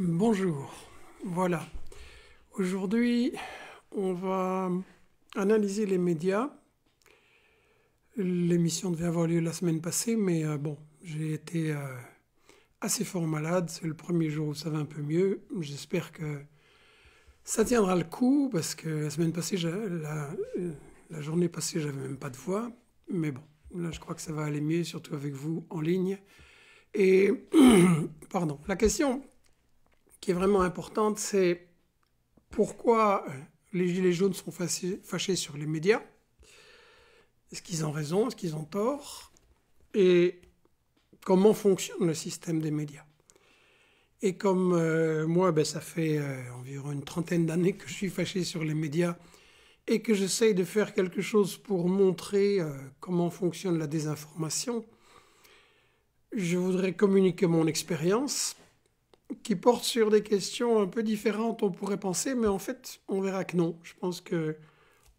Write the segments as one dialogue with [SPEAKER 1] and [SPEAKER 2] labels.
[SPEAKER 1] Bonjour, voilà. Aujourd'hui, on va analyser les médias. L'émission devait avoir lieu la semaine passée, mais euh, bon, j'ai été euh, assez fort malade. C'est le premier jour où ça va un peu mieux. J'espère que ça tiendra le coup, parce que la semaine passée, la, la journée passée, j'avais même pas de voix. Mais bon, là, je crois que ça va aller mieux, surtout avec vous en ligne. Et, pardon, la question qui est vraiment importante, c'est pourquoi euh, les Gilets jaunes sont fâchés sur les médias. Est-ce qu'ils ont raison Est-ce qu'ils ont tort Et comment fonctionne le système des médias Et comme euh, moi, ben, ça fait euh, environ une trentaine d'années que je suis fâché sur les médias et que j'essaye de faire quelque chose pour montrer comment fonctionne la désinformation, je voudrais communiquer mon expérience qui porte sur des questions un peu différentes, on pourrait penser, mais en fait, on verra que non. Je pense que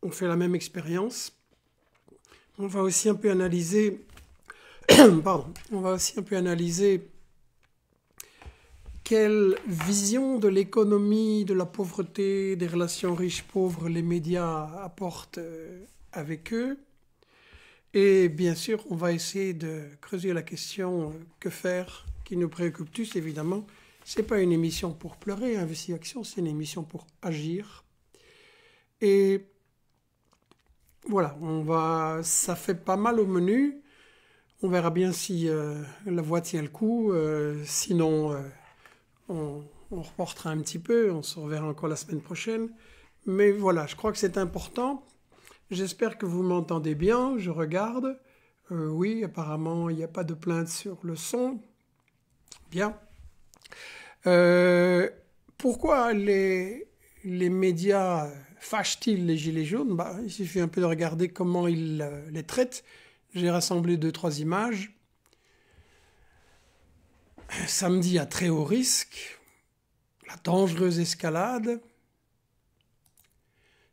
[SPEAKER 1] on fait la même expérience. On va aussi un peu analyser, pardon, on va aussi un peu analyser quelle vision de l'économie, de la pauvreté, des relations riches-pauvres les médias apportent euh, avec eux. Et bien sûr, on va essayer de creuser la question euh, que faire qui nous préoccupe tous, évidemment, n'est pas une émission pour pleurer, investi Action, c'est une émission pour agir. Et voilà, on va, ça fait pas mal au menu. On verra bien si euh, la voix tient le coup. Euh, sinon, euh, on, on, reportera un petit peu. On se reverra encore la semaine prochaine. Mais voilà, je crois que c'est important. J'espère que vous m'entendez bien. Je regarde. oui, apparemment, il n'y a pas de plainte sur le son. Bien. Euh, pourquoi les, les médias fâchent-ils les Gilets jaunes bah, Il suffit un peu de regarder comment ils euh, les traitent. J'ai rassemblé deux, trois images. Samedi à très haut risque, la dangereuse escalade.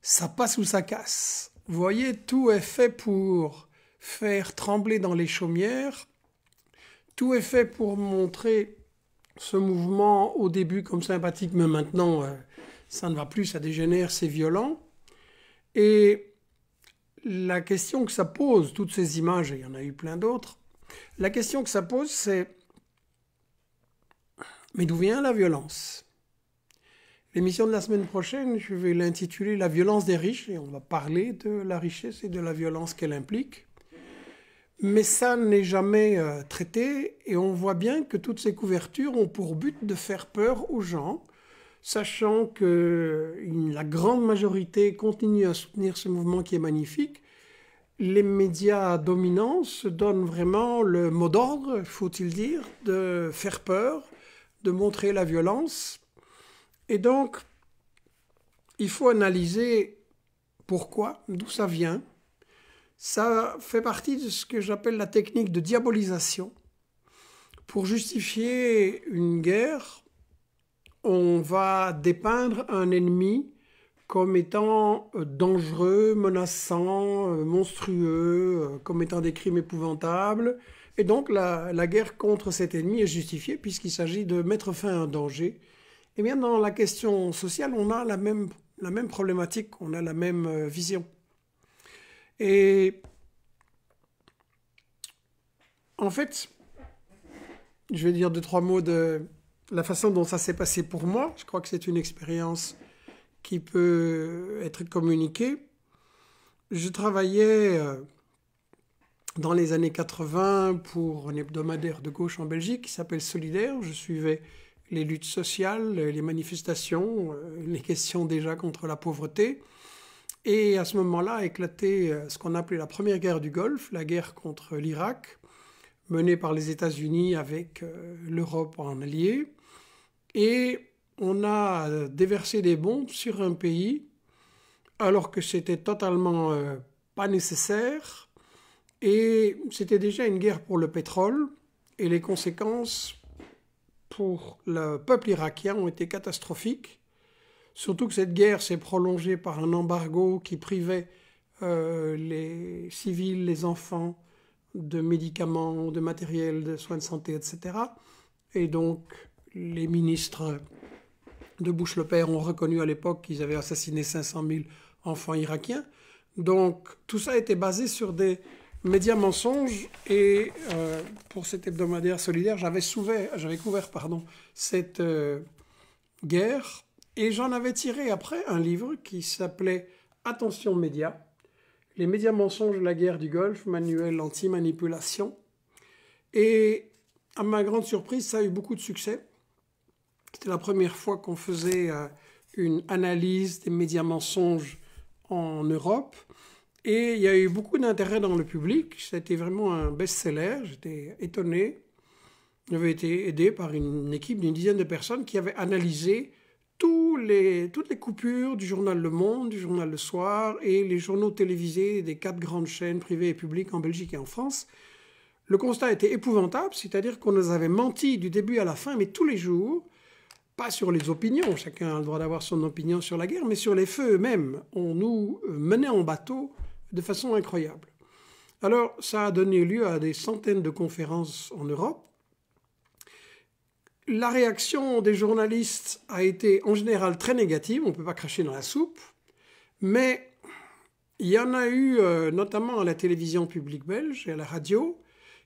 [SPEAKER 1] Ça passe ou ça casse. Vous voyez, tout est fait pour faire trembler dans les chaumières. Tout est fait pour montrer ce mouvement au début comme sympathique, mais maintenant euh, ça ne va plus, ça dégénère, c'est violent. Et la question que ça pose, toutes ces images, et il y en a eu plein d'autres, la question que ça pose c'est mais d'où vient la violence L'émission de la semaine prochaine, je vais l'intituler La violence des riches et on va parler de la richesse et de la violence qu'elle implique. Mais ça n'est jamais euh, traité et on voit bien que toutes ces couvertures ont pour but de faire peur aux gens, sachant que la grande majorité continue à soutenir ce mouvement qui est magnifique. Les médias dominants se donnent vraiment le mot d'ordre, faut-il dire, de faire peur, de montrer la violence. Et donc, il faut analyser pourquoi, d'où ça vient, ça fait partie de ce que j'appelle la technique de diabolisation. Pour justifier une guerre, on va dépeindre un ennemi comme étant euh, dangereux, menaçant, euh, monstrueux, euh, comme étant des crimes épouvantables. Et donc la, guerre contre cet ennemi est justifiée puisqu'il s'agit de mettre fin à un danger. Et eh bien dans la question sociale, on a la même, la même problématique, on a la même vision. Et en fait, je vais dire deux, trois mots de la façon dont ça s'est passé pour moi. Je crois que c'est une expérience qui peut être communiquée. Je travaillais euh, dans les années 80 pour un hebdomadaire de gauche en Belgique qui s'appelle Solidaire. Je suivais les luttes sociales, les manifestations, euh, les questions déjà contre la pauvreté. Et à ce moment-là a éclaté euh, ce qu'on appelait la première guerre du Golfe, la guerre contre l'Irak, menée par les États-Unis avec euh, l'Europe en allié. Et on a euh, déversé des bombes sur un pays alors que c'était totalement pas nécessaire. Et c'était déjà une guerre pour le pétrole et les conséquences pour le peuple irakien ont été catastrophiques. Surtout que cette guerre s'est prolongée par un embargo qui privait euh, les civils, les enfants de médicaments, de matériel, de soins de santé, etc. Et donc les ministres de Bouche-le-Père ont reconnu à l'époque qu'ils avaient assassiné 500 000 enfants irakiens. Donc tout ça était basé sur des médias mensonges et euh, pour cet hebdomadaire solidaire, j'avais couvert pardon, cette euh, guerre et j'en avais tiré après un livre qui s'appelait Attention médias, les médias mensonges, de la guerre du Golfe, manuel anti-manipulation. Et à ma grande surprise, ça a eu beaucoup de succès. C'était la première fois qu'on faisait euh, une analyse des médias mensonges en Europe. Et il y a eu beaucoup d'intérêt dans le public. C'était vraiment un best-seller. J'étais étonné. J'avais été aidé par une équipe d'une dizaine de personnes qui avaient analysé toutes les coupures du journal Le Monde, du journal Le Soir et les journaux télévisés des quatre grandes chaînes privées et publiques en Belgique et en France. Le constat était épouvantable, c'est-à-dire qu'on nous avait menti du début à la fin, mais tous les jours, pas sur les opinions, chacun a le droit d'avoir son opinion sur la guerre, mais sur les feux eux-mêmes. On nous euh, menait en bateau de façon incroyable. Alors ça a donné lieu à des centaines de conférences en Europe, la réaction des journalistes a été en général très négative, on ne peut pas cracher dans la soupe, mais il y en a eu euh, notamment à la télévision publique belge et à la radio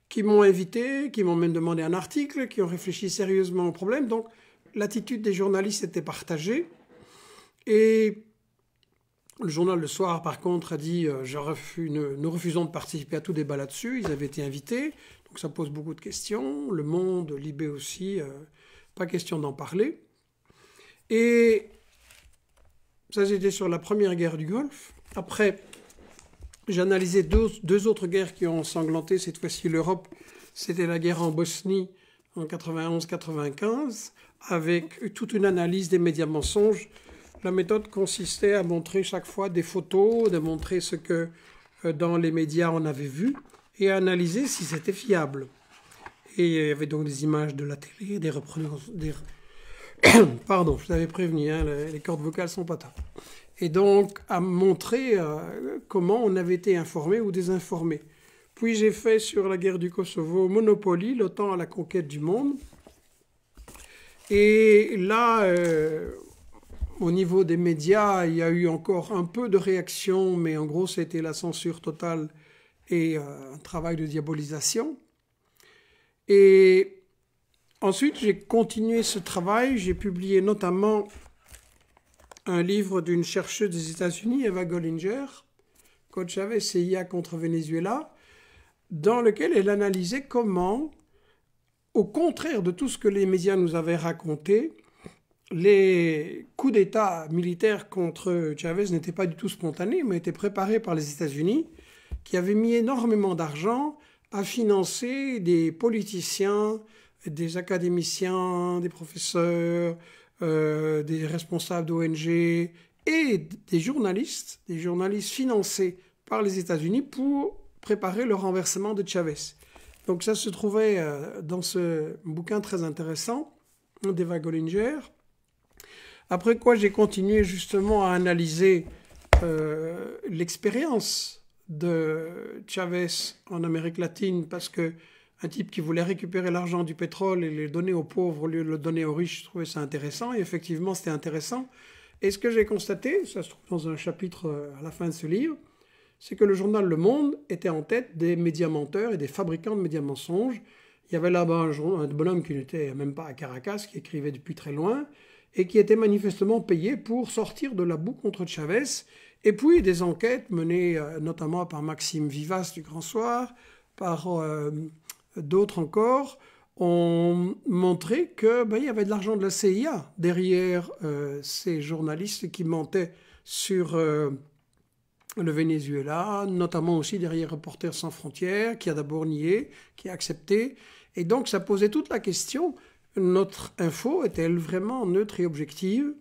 [SPEAKER 1] qui m'ont invité, qui m'ont même demandé un article, qui ont réfléchi sérieusement au problème. Donc l'attitude des journalistes était partagée. Et le journal Le Soir, par contre, a dit euh, Nous refusons de participer à tout débat là-dessus. Ils avaient été invités. Donc ça pose beaucoup de questions. Le Monde, l'IB aussi, euh, pas question d'en parler. Et ça, c'était sur la première guerre du Golfe. Après, j'ai analysé deux, autres guerres qui ont ensanglanté cette fois-ci l'Europe. C'était la guerre en Bosnie en 91-95, avec toute une analyse des médias mensonges. La méthode consistait à montrer chaque fois des photos, de montrer ce que euh, dans les médias on avait vu et à analyser si c'était fiable. Et il y avait donc des images de la télé, des reproductions. Pardon, je vous avais prévenu, hein, les cordes vocales sont pas top. Et donc, à montrer euh, comment on avait été informé ou désinformé. Puis j'ai fait sur la guerre du Kosovo Monopoly, l'OTAN à la conquête du monde. Et là, euh, au niveau des médias, il y a eu encore un peu de réaction, mais en gros, c'était la censure totale et euh, un travail de diabolisation. Et ensuite, j'ai continué ce travail. J'ai publié notamment un livre d'une chercheuse des États-Unis, Eva Gollinger, Code Chavez, CIA contre Venezuela, dans lequel elle analysait comment, au contraire de tout ce que les médias nous avaient raconté, les coups d'État militaires contre Chavez n'étaient pas du tout spontanés, mais étaient préparés par les États-Unis qui avait mis énormément d'argent à financer des politiciens, des académiciens, des professeurs, euh, des responsables d'ONG et des journalistes, des journalistes financés par les États-Unis pour préparer le renversement de Chavez. Donc ça se trouvait euh, dans ce bouquin très intéressant d'Eva Gollinger. Après quoi j'ai continué justement à analyser euh, l'expérience de Chavez en Amérique latine parce que un type qui voulait récupérer l'argent du pétrole et le donner aux pauvres au lieu de le donner aux riches, trouvait ça intéressant. Et effectivement, c'était intéressant. Et ce que j'ai constaté, ça se trouve dans un chapitre euh, à la fin de ce livre, c'est que le journal Le Monde était en tête des médias menteurs et des fabricants de médias mensonges. Il y avait là-bas un, bonhomme qui n'était même pas à Caracas, qui écrivait depuis très loin, et qui était manifestement payé pour sortir de la boue contre Chavez et puis des enquêtes menées euh, notamment par Maxime Vivas du Grand Soir, par euh, d'autres encore, ont montré qu'il ben, y avait de l'argent de la CIA derrière euh, ces journalistes qui mentaient sur le Venezuela, notamment aussi derrière Reporters sans frontières, qui a d'abord nié, qui a accepté. Et donc ça posait toute la question, notre info est-elle vraiment neutre et objective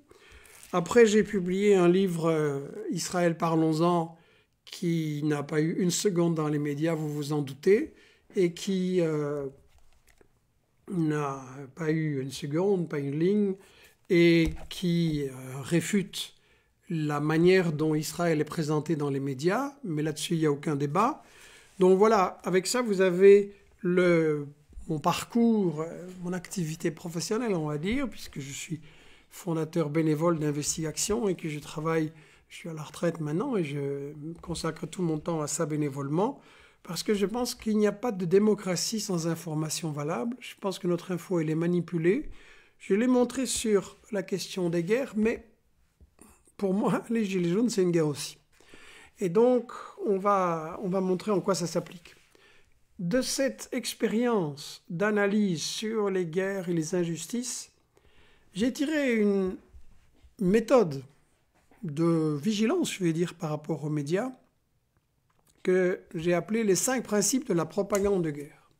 [SPEAKER 1] après, j'ai publié un livre euh, Israël parlons-en qui n'a pas eu une seconde dans les médias, vous vous en doutez, et qui euh, n'a pas eu une seconde, pas une ligne, et qui euh, réfute la manière dont Israël est présenté dans les médias, mais là-dessus, il n'y a aucun débat. Donc voilà, avec ça, vous avez le, mon parcours, mon activité professionnelle, on va dire, puisque je suis fondateur bénévole d'Investigation et que je travaille, je suis à la retraite maintenant et je consacre tout mon temps à ça bénévolement parce que je pense qu'il n'y a pas de démocratie sans information valable. Je pense que notre info, est manipulée. Je l'ai montré sur la question des guerres, mais pour moi, les Gilets jaunes, c'est une guerre aussi. Et donc, on va, on va montrer en quoi ça s'applique. De cette expérience d'analyse sur les guerres et les injustices, j'ai tiré une méthode de vigilance, je vais dire, par rapport aux médias, que j'ai appelée les cinq principes de la propagande de guerre.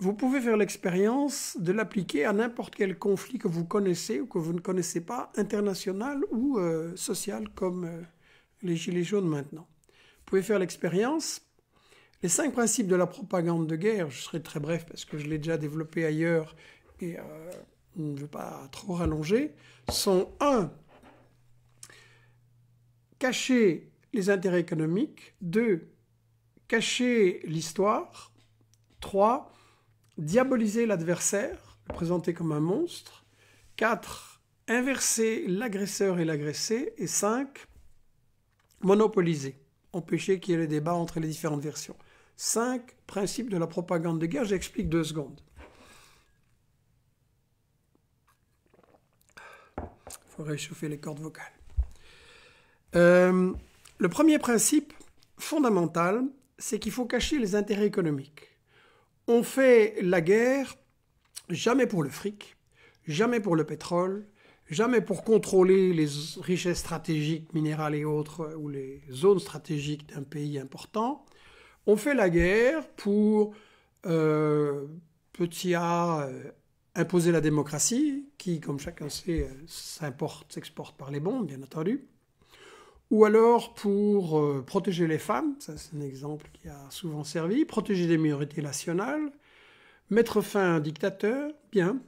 [SPEAKER 1] Vous pouvez faire l'expérience de l'appliquer à n'importe quel conflit que vous connaissez ou que vous ne connaissez pas, international ou euh, social, comme euh, les Gilets jaunes maintenant. Vous pouvez faire l'expérience. Les cinq principes de la propagande de guerre, je serai très bref parce que je l'ai déjà développé ailleurs et euh, on ne veut pas trop rallonger, sont un, cacher les intérêts économiques, 2. cacher l'histoire, 3. diaboliser l'adversaire, le présenter comme un monstre, 4. inverser l'agresseur et l'agressé, et 5. monopoliser, empêcher qu'il y ait des débats entre les différentes versions. Cinq principes de la propagande de guerre, j'explique deux secondes. réchauffer les cordes vocales. Euh, le premier principe fondamental, c'est qu'il faut cacher les intérêts économiques. On fait la guerre jamais pour le fric, jamais pour le pétrole, jamais pour contrôler les richesses stratégiques, minérales et autres, ou les zones stratégiques d'un pays important. On fait la guerre pour euh, petit a, euh, imposer la démocratie, qui, comme chacun sait, s'importe, s'exporte par les bombes, bien entendu, ou alors pour euh, protéger les femmes, ça c'est un exemple qui a souvent servi, protéger les minorités nationales, mettre fin à un dictateur, bien,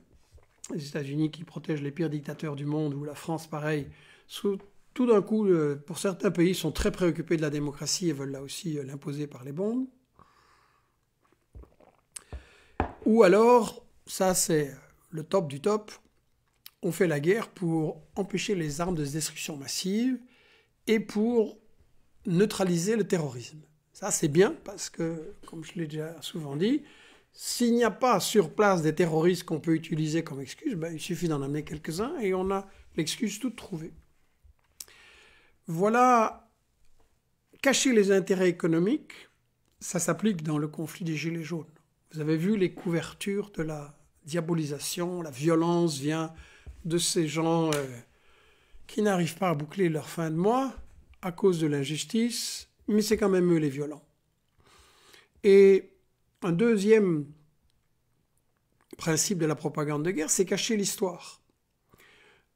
[SPEAKER 1] les États-Unis qui protègent les pires dictateurs du monde, ou la France pareil, tout d'un coup, euh, pour certains pays, sont très préoccupés de la démocratie et veulent là aussi euh, l'imposer par les bombes. Ou alors ça, c'est le top du top. On fait la guerre pour empêcher les armes de destruction massive et pour neutraliser le terrorisme. Ça, c'est bien parce que, comme je l'ai déjà souvent dit, s'il n'y a pas sur place des terroristes qu'on peut utiliser comme excuse, ben, il suffit d'en amener quelques-uns et on a l'excuse toute trouvée. Voilà, cacher les intérêts économiques, ça s'applique dans le conflit des Gilets jaunes. Vous avez vu les couvertures de la diabolisation, la violence vient de ces gens euh, qui n'arrivent pas à boucler leur fin de mois à cause de l'injustice, mais c'est quand même eux les violents. Et un deuxième principe de la propagande de guerre, c'est cacher l'histoire.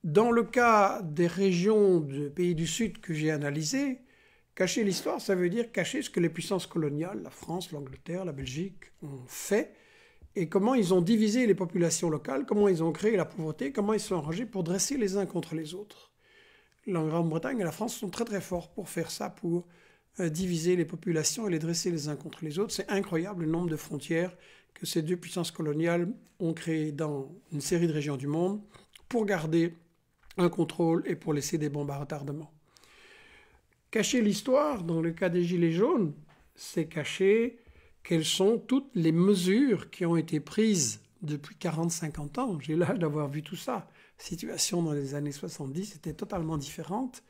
[SPEAKER 1] Dans le cas des régions de pays du Sud que j'ai analysées, cacher l'histoire, ça veut dire cacher ce que les puissances coloniales, la France, l'Angleterre, la Belgique, ont fait et comment ils ont divisé les populations locales, comment ils ont créé la pauvreté, comment ils se sont rangés pour dresser les uns contre les autres. La Grande-Bretagne et la France sont très très forts pour faire ça, pour euh, diviser les populations et les dresser les uns contre les autres. C'est incroyable le nombre de frontières que ces deux puissances coloniales ont créées dans une série de régions du monde pour garder un contrôle et pour laisser des bombes à retardement. Cacher l'histoire, dans le cas des Gilets jaunes, c'est cacher quelles sont toutes les mesures qui ont été prises depuis 40-50 ans. J'ai l'âge d'avoir vu tout ça. La situation dans les années 70 était totalement différente.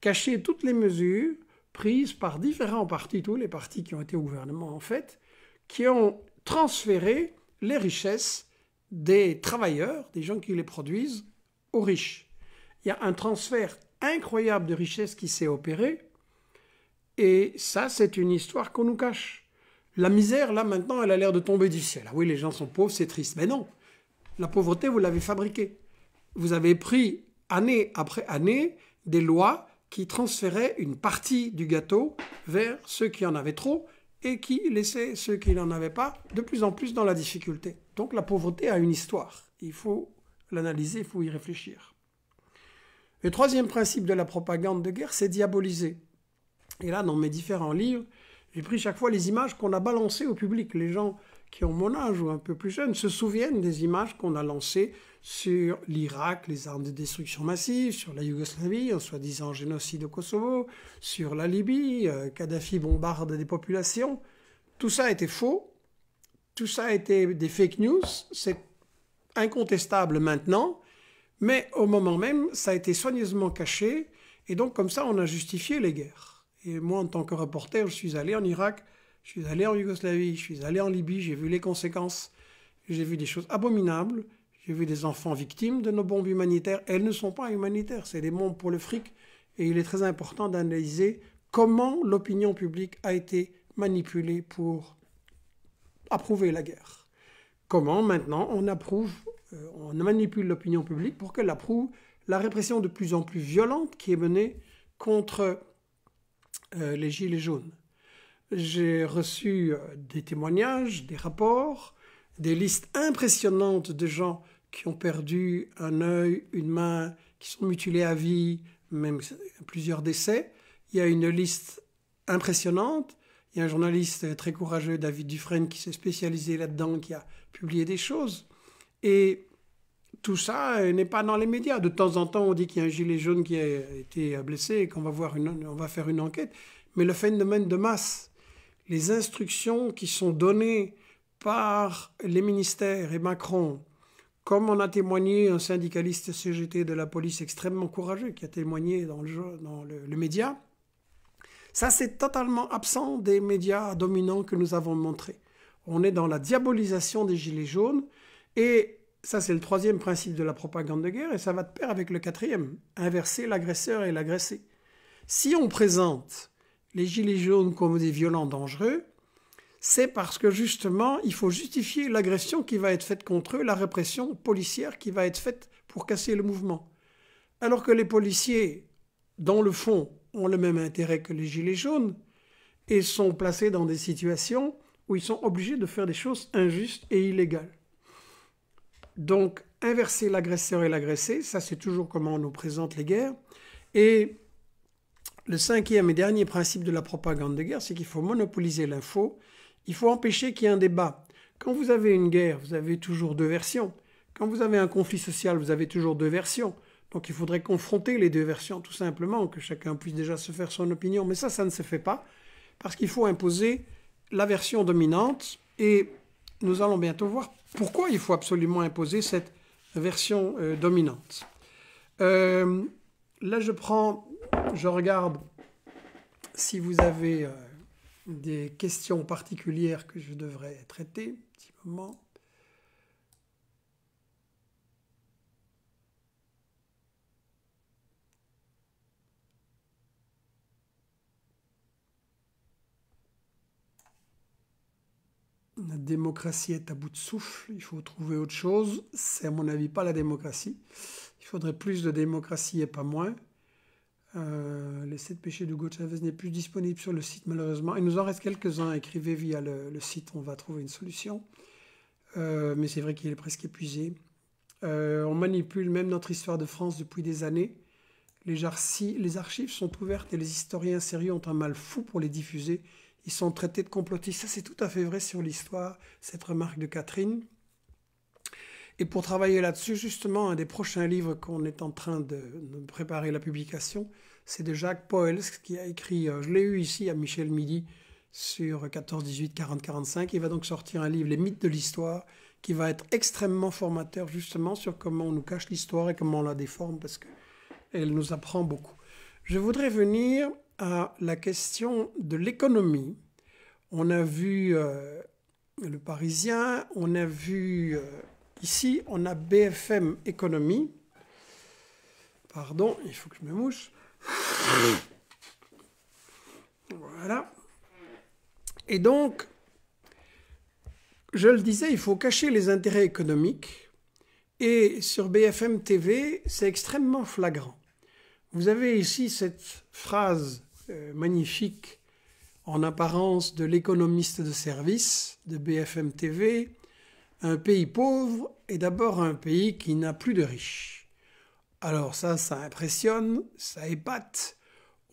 [SPEAKER 1] Cacher toutes les mesures prises par différents partis, tous les partis qui ont été au gouvernement en fait, qui ont transféré les richesses des travailleurs, des gens qui les produisent, aux riches. Il y a un transfert incroyable de richesses qui s'est opéré, et ça c'est une histoire qu'on nous cache. La misère, là, maintenant, elle a l'air de tomber du ciel. Ah oui, les gens sont pauvres, c'est triste. Mais non, la pauvreté, vous l'avez fabriquée. Vous avez pris, année après année, des lois qui transféraient une partie du gâteau vers ceux qui en avaient trop et qui laissaient ceux qui n'en avaient pas de plus en plus dans la difficulté. Donc la pauvreté a une histoire. Il faut l'analyser, il faut y réfléchir. Le troisième principe de la propagande de guerre, c'est diaboliser. Et là, dans mes différents livres, j'ai pris chaque fois les images qu'on a balancées au public. Les gens qui ont mon âge ou un peu plus jeunes se souviennent des images qu'on a lancées sur l'Irak, les armes de destruction massive, sur la Yougoslavie, en soi-disant génocide au Kosovo, sur la Libye, euh, Kadhafi bombarde des populations. Tout ça était faux, tout ça était des fake news, c'est incontestable maintenant, mais au moment même, ça a été soigneusement caché, et donc comme ça, on a justifié les guerres. Et moi, en tant que reporter, je suis allé en Irak, je suis allé en Yougoslavie, je suis allé en Libye, j'ai vu les conséquences, j'ai vu des choses abominables, j'ai vu des enfants victimes de nos bombes humanitaires. Elles ne sont pas humanitaires, c'est des bombes pour le fric. Et il est très important d'analyser comment l'opinion publique a été manipulée pour approuver la guerre. Comment maintenant on approuve, euh, on manipule l'opinion publique pour qu'elle approuve la répression de plus en plus violente qui est menée contre euh, les Gilets jaunes. J'ai reçu euh, des témoignages, des rapports, des listes impressionnantes de gens qui ont perdu un œil, une main, qui sont mutilés à vie, même plusieurs décès. Il y a une liste impressionnante. Il y a un journaliste très courageux, David Dufresne, qui s'est spécialisé là-dedans, qui a publié des choses. Et tout ça n'est pas dans les médias. De temps en temps, on dit qu'il y a un gilet jaune qui a été blessé et qu'on va, voir une, on va faire une enquête. Mais le phénomène de masse, les instructions qui sont données par les ministères et Macron, comme en a témoigné un syndicaliste CGT de la police extrêmement courageux qui a témoigné dans le, dans le média, ça c'est totalement absent des médias dominants que nous avons montrés. On est dans la diabolisation des gilets jaunes et ça, c'est le troisième principe de la propagande de guerre et ça va de pair avec le quatrième, inverser l'agresseur et l'agressé. Si on présente les gilets jaunes comme des violents dangereux, c'est parce que justement, il faut justifier l'agression qui va être faite contre eux, la répression policière qui va être faite pour casser le mouvement. Alors que les policiers, dans le fond, ont le même intérêt que les gilets jaunes et sont placés dans des situations où ils sont obligés de faire des choses injustes et illégales. Donc, inverser l'agresseur et l'agressé, ça c'est toujours comment on nous présente les guerres. Et le cinquième et dernier principe de la propagande de guerre, c'est qu'il faut monopoliser l'info, il faut empêcher qu'il y ait un débat. Quand vous avez une guerre, vous avez toujours deux versions. Quand vous avez un conflit social, vous avez toujours deux versions. Donc il faudrait confronter les deux versions tout simplement, que chacun puisse déjà se faire son opinion. Mais ça, ça ne se fait pas, parce qu'il faut imposer la version dominante. Et nous allons bientôt voir pourquoi il faut absolument imposer cette version euh, dominante. Euh, là, je prends, je regarde si vous avez euh, des questions particulières que je devrais traiter. Petit moment. la démocratie est à bout de souffle, il faut trouver autre chose. C'est à mon avis pas la démocratie. Il faudrait plus de démocratie et pas moins. Euh, les sept péchés d'Hugo Chavez n'est plus disponible sur le site malheureusement. Il nous en reste quelques-uns. Écrivez via le, site, on va trouver une solution. Euh, mais c'est vrai qu'il est presque épuisé. Euh, on manipule même notre histoire de France depuis des années. Les, les archives sont ouvertes et les historiens sérieux ont un mal fou pour les diffuser ils sont traités de complotistes. Ça, c'est tout à fait vrai sur l'histoire, cette remarque de Catherine. Et pour travailler là-dessus, justement, un des prochains livres qu'on est en train de, préparer la publication, c'est de Jacques Poels qui a écrit, euh, je l'ai eu ici à Michel Midi, sur 14, 18, 40, 45. Il va donc sortir un livre, Les mythes de l'histoire, qui va être extrêmement formateur justement sur comment on nous cache l'histoire et comment on la déforme, parce qu'elle nous apprend beaucoup. Je voudrais venir à la question de l'économie. On a vu euh, le Parisien, on a vu euh, ici, on a BFM Économie. Pardon, il faut que je me mouche. Voilà. Et donc, je le disais, il faut cacher les intérêts économiques. Et sur BFM TV, c'est extrêmement flagrant. Vous avez ici cette phrase euh, magnifique en apparence de l'économiste de service de BFM TV. Un pays pauvre est d'abord un pays qui n'a plus de riches. Alors ça, ça impressionne, ça épate.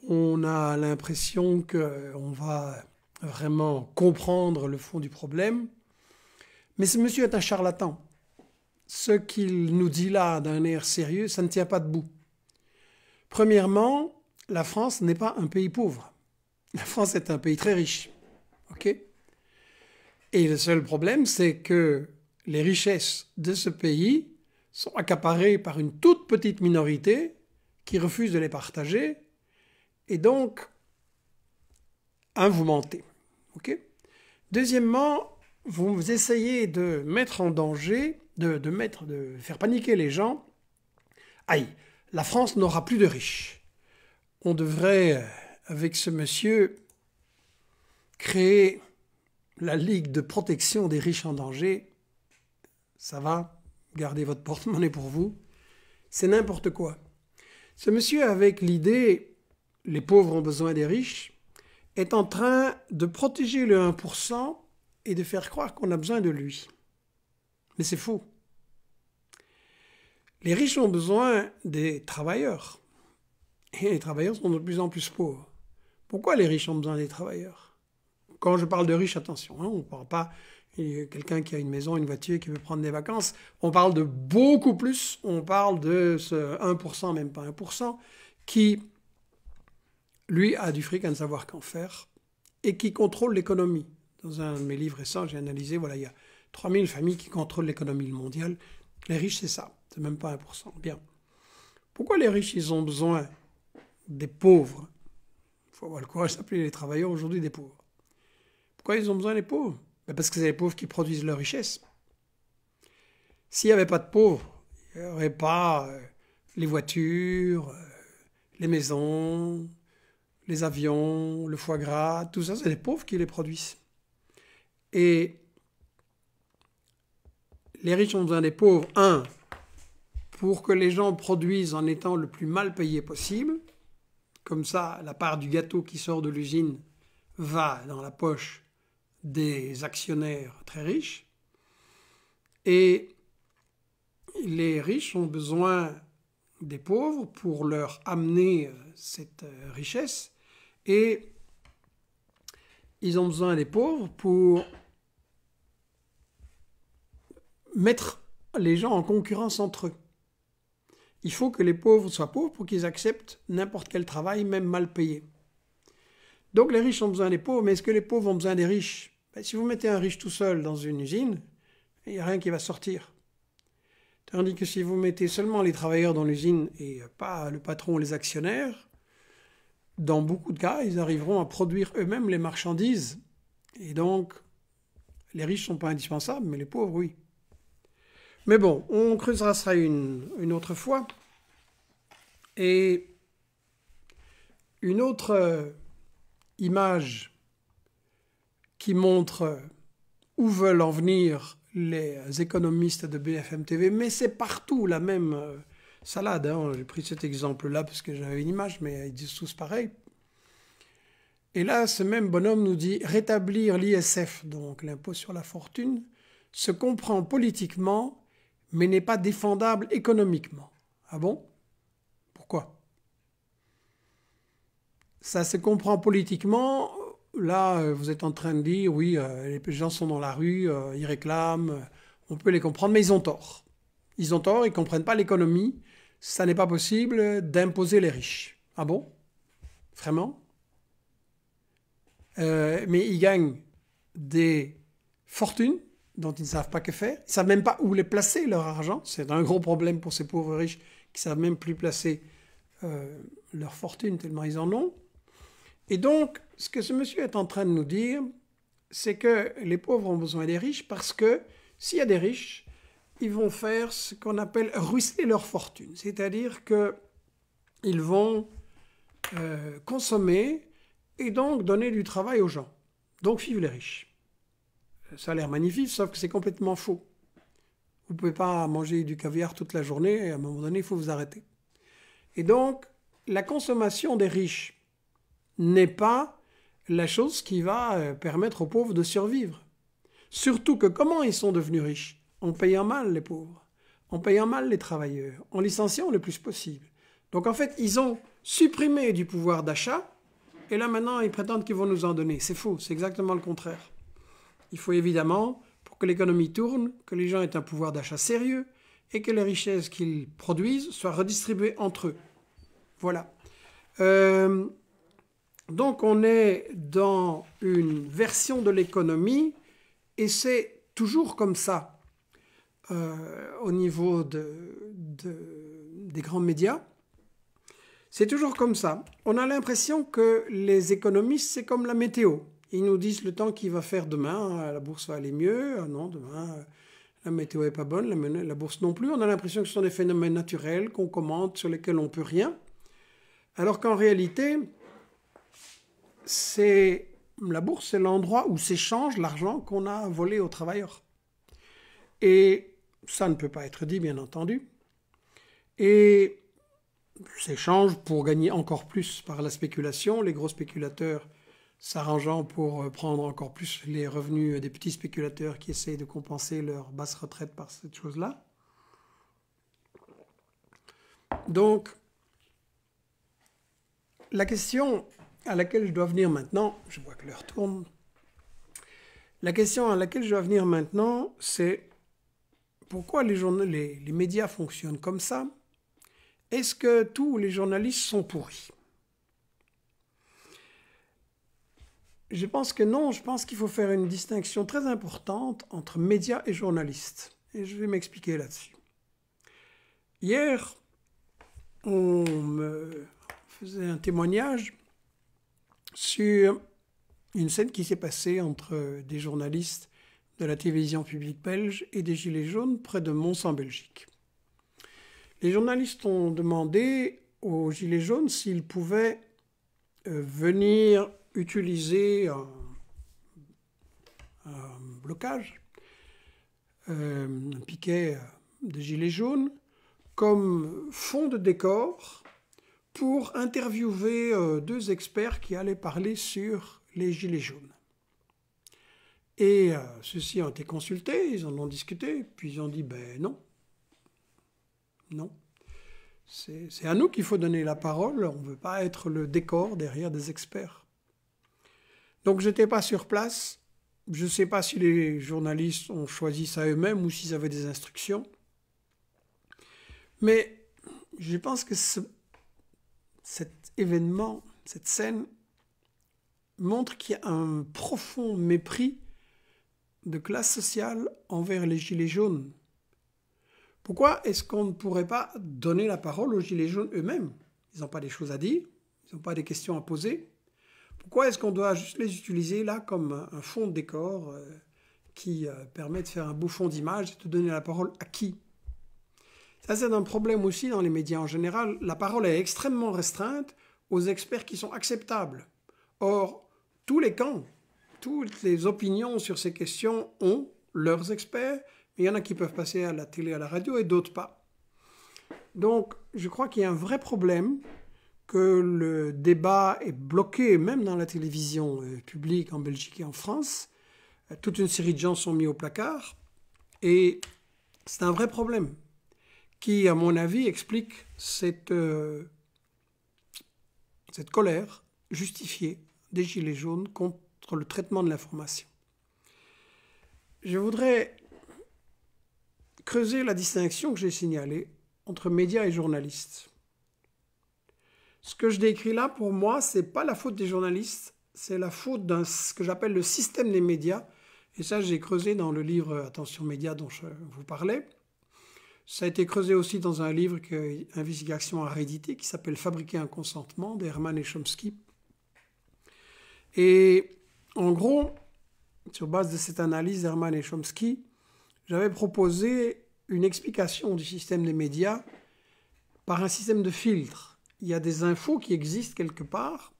[SPEAKER 1] On a l'impression qu'on euh, va vraiment comprendre le fond du problème. Mais ce monsieur est un charlatan. Ce qu'il nous dit là d'un air sérieux, ça ne tient pas debout. Premièrement, la France n'est pas un pays pauvre. La France est un pays très riche. Et le seul problème, c'est que les richesses de ce pays sont accaparées par une toute petite minorité qui refuse de les partager. Et donc, un, vous mentez. Deuxièmement, vous essayez de mettre en danger, de, de, mettre, de faire paniquer les gens. Aïe, la France n'aura plus de riches. On devrait, euh, avec ce monsieur, créer la Ligue de protection des riches en danger. Ça va, gardez votre porte-monnaie pour vous. C'est n'importe quoi. Ce monsieur, avec l'idée les pauvres ont besoin des riches, est en train de protéger le 1% et de faire croire qu'on a besoin de lui. Mais c'est faux. Les riches ont besoin des travailleurs. Et les travailleurs sont de plus en plus pauvres. Pourquoi les riches ont besoin des travailleurs Quand je parle de riches, attention, hein, on ne parle pas quelqu'un qui a une maison, une voiture, qui veut prendre des vacances. On parle de beaucoup plus. On parle de ce 1%, même pas 1%, qui, lui, a du fric à ne savoir qu'en faire et qui contrôle l'économie. Dans un de mes livres récents, j'ai analysé, voilà, il y a 3000 familles qui contrôlent l'économie mondiale. Les riches, c'est ça. C'est même pas 1%. Bien. Pourquoi les riches, ils ont besoin des pauvres Il faut avoir le courage d'appeler les travailleurs aujourd'hui des pauvres. Pourquoi ils ont besoin des pauvres ben Parce que c'est les pauvres qui produisent leur richesse. S'il n'y avait pas de pauvres, il n'y aurait pas euh, les voitures, euh, les maisons, les avions, le foie gras, tout ça, c'est les pauvres qui les produisent. Et les riches ont besoin des pauvres, un, pour que les gens produisent en étant le plus mal payés possible. Comme ça, la part du gâteau qui sort de l'usine va dans la poche des actionnaires très riches. Et les riches ont besoin des pauvres pour leur amener euh, cette euh, richesse. Et ils ont besoin des pauvres pour mettre les gens en concurrence entre eux. Il faut que les pauvres soient pauvres pour qu'ils acceptent n'importe quel travail, même mal payé. Donc les riches ont besoin des pauvres, mais est-ce que les pauvres ont besoin des riches ben, Si vous mettez un riche tout seul dans une usine, il n'y a rien qui va sortir. Tandis que si vous mettez seulement les travailleurs dans l'usine et pas le patron ou les actionnaires, dans beaucoup de cas, ils arriveront à produire eux-mêmes les marchandises. Et donc, les riches ne sont pas indispensables, mais les pauvres, oui. Mais bon, on creusera ça une, autre fois. Et une autre euh, image qui montre où veulent en venir les économistes de BFM TV, mais c'est partout la même euh, salade. Hein. J'ai pris cet exemple-là parce que j'avais une image, mais ils disent tous pareil. Et là, ce même bonhomme nous dit rétablir l'ISF, donc l'impôt sur la fortune, se comprend politiquement mais n'est pas défendable économiquement. Ah bon Pourquoi Ça se comprend politiquement. Là, euh, vous êtes en train de dire, oui, euh, les gens sont dans la rue, euh, ils réclament, on peut les comprendre, mais ils ont tort. Ils ont tort, ils ne comprennent pas l'économie. Ça n'est pas possible d'imposer les riches. Ah bon Vraiment Mais ils gagnent des fortunes dont ils ne savent pas que faire. Ils ne savent même pas où les placer, leur argent. C'est un gros problème pour ces pauvres riches qui ne savent même plus placer euh, leur fortune tellement ils en ont. Et donc, ce que ce monsieur est en train de nous dire, c'est que les pauvres ont besoin des riches parce que s'il y a des riches, ils vont faire ce qu'on appelle ruisseler leur fortune. C'est-à-dire qu'ils vont euh, consommer et donc donner du travail aux gens. Donc, vivent les riches ça a l'air magnifique, sauf que c'est complètement faux. Vous ne pouvez pas manger du caviar toute la journée, et à un moment donné, il faut vous arrêter. Et donc, la consommation des riches n'est pas la chose qui va euh, permettre aux pauvres de survivre. Surtout que comment ils sont devenus riches En payant mal les pauvres, en payant mal les travailleurs, en licenciant le plus possible. Donc en fait, ils ont supprimé du pouvoir d'achat, et là maintenant, ils prétendent qu'ils vont nous en donner. C'est faux, c'est exactement le contraire. Il faut évidemment, pour que l'économie tourne, que les gens aient un pouvoir d'achat sérieux et que les richesses qu'ils produisent soient redistribuées entre eux. Voilà. Euh, donc on est dans une version de l'économie et c'est toujours comme ça euh, au niveau des grands médias. C'est toujours comme ça. On a l'impression que les économistes, c'est comme la météo. Ils nous disent le temps qu'il va faire demain, hein, la bourse va aller mieux, ah non, demain, euh, la météo n'est pas bonne, la, bourse non plus. On a l'impression que ce sont des phénomènes naturels qu'on commente, sur lesquels on ne peut rien. Alors qu'en réalité, c'est la bourse, c'est l'endroit où s'échange l'argent qu'on a volé aux travailleurs. Et ça ne peut pas être dit, bien entendu. Et s'échange pour gagner encore plus par la spéculation. Les gros spéculateurs s'arrangeant pour euh, prendre encore plus les revenus euh, des petits spéculateurs qui essayent de compenser leur basse retraite par cette chose-là. Donc, la question à laquelle je dois venir maintenant, je vois que l'heure tourne, la question à laquelle je dois venir maintenant, c'est pourquoi les, les médias fonctionnent comme ça Est-ce que tous les journalistes sont pourris Je pense que non, je pense qu'il faut faire une distinction très importante entre médias et journalistes. Et je vais m'expliquer là-dessus. Hier, on me faisait un témoignage sur une scène qui s'est passée entre des journalistes de la télévision publique belge et des Gilets jaunes près de Mons en Belgique. Les journalistes ont demandé aux Gilets jaunes s'ils pouvaient euh, venir utiliser un, blocage, euh, un piquet de Gilets jaunes, comme fond de décor pour interviewer euh, deux experts qui allaient parler sur les Gilets jaunes. Et euh, ceux-ci ont été consultés, ils en ont discuté, puis ils ont dit ben non, non. C'est à nous qu'il faut donner la parole, on ne veut pas être le décor derrière des experts. Donc j'étais pas sur place. Je ne sais pas si les journalistes ont choisi ça eux-mêmes ou s'ils avaient des instructions. Mais je pense que cet événement, cette scène, montre qu'il y a un profond mépris de classe sociale envers les Gilets jaunes. Pourquoi est-ce qu'on ne pourrait pas donner la parole aux Gilets jaunes eux-mêmes Ils n'ont pas des choses à dire, ils n'ont pas des questions à poser pourquoi est-ce qu'on doit juste les utiliser là comme un fond de décor euh, qui euh, permet de faire un beau fond d'image et de donner la parole à qui Ça, c'est un problème aussi dans les médias en général. La parole est extrêmement restreinte aux experts qui sont acceptables. Or, tous les camps, toutes les opinions sur ces questions ont leurs experts, mais il y en a qui peuvent passer à la télé, à la radio et d'autres pas. Donc, je crois qu'il y a un vrai problème que le débat est bloqué, même dans la télévision euh, publique en Belgique et en France. Euh, toute une série de gens sont mis au placard. Et c'est un vrai problème qui, à mon avis, explique cette, euh, cette colère justifiée des Gilets jaunes contre le traitement de l'information. Je voudrais creuser la distinction que j'ai signalée entre médias et journalistes. Ce que je décris là, pour moi, c'est pas la faute des journalistes, c'est la faute d'un ce que j'appelle le système des médias. Et ça, j'ai creusé dans le livre euh, Attention médias dont je vous parlais. Ça a été creusé aussi dans un livre que Investigation a réédité qui s'appelle Fabriquer un consentement d'Herman et Chomsky. Et en gros, sur base de cette analyse d'Herman et Chomsky, j'avais proposé une explication du système des médias par un système de filtres il y a des infos qui existent quelque part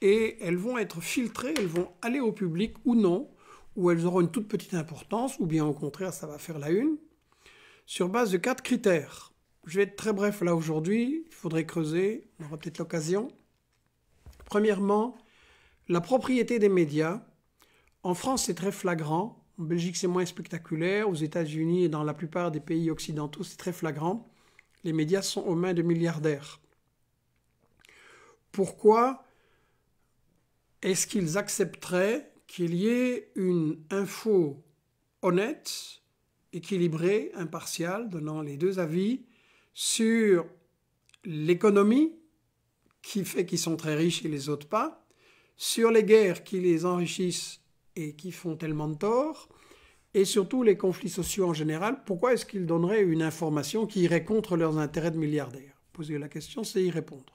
[SPEAKER 1] et elles vont être filtrées, elles vont aller au public ou non, ou elles auront une toute petite importance, ou bien au contraire, ça va faire la une, sur base de quatre critères. Je vais être très bref là aujourd'hui, il faudrait creuser, on aura peut-être l'occasion. Premièrement, la propriété des médias. En France, c'est très flagrant. En Belgique, c'est moins spectaculaire. Aux États-Unis et dans la plupart des pays occidentaux, c'est très flagrant. Les médias sont aux mains de milliardaires. Pourquoi est-ce qu'ils accepteraient qu'il y ait une info honnête, équilibrée, impartiale, donnant les deux avis sur l'économie qui fait qu'ils sont très riches et les autres pas, sur les guerres qui les enrichissent et qui font tellement de tort, et surtout les conflits sociaux en général, pourquoi est-ce qu'ils donneraient une information qui irait contre leurs intérêts de milliardaires Poser la question, c'est y répondre.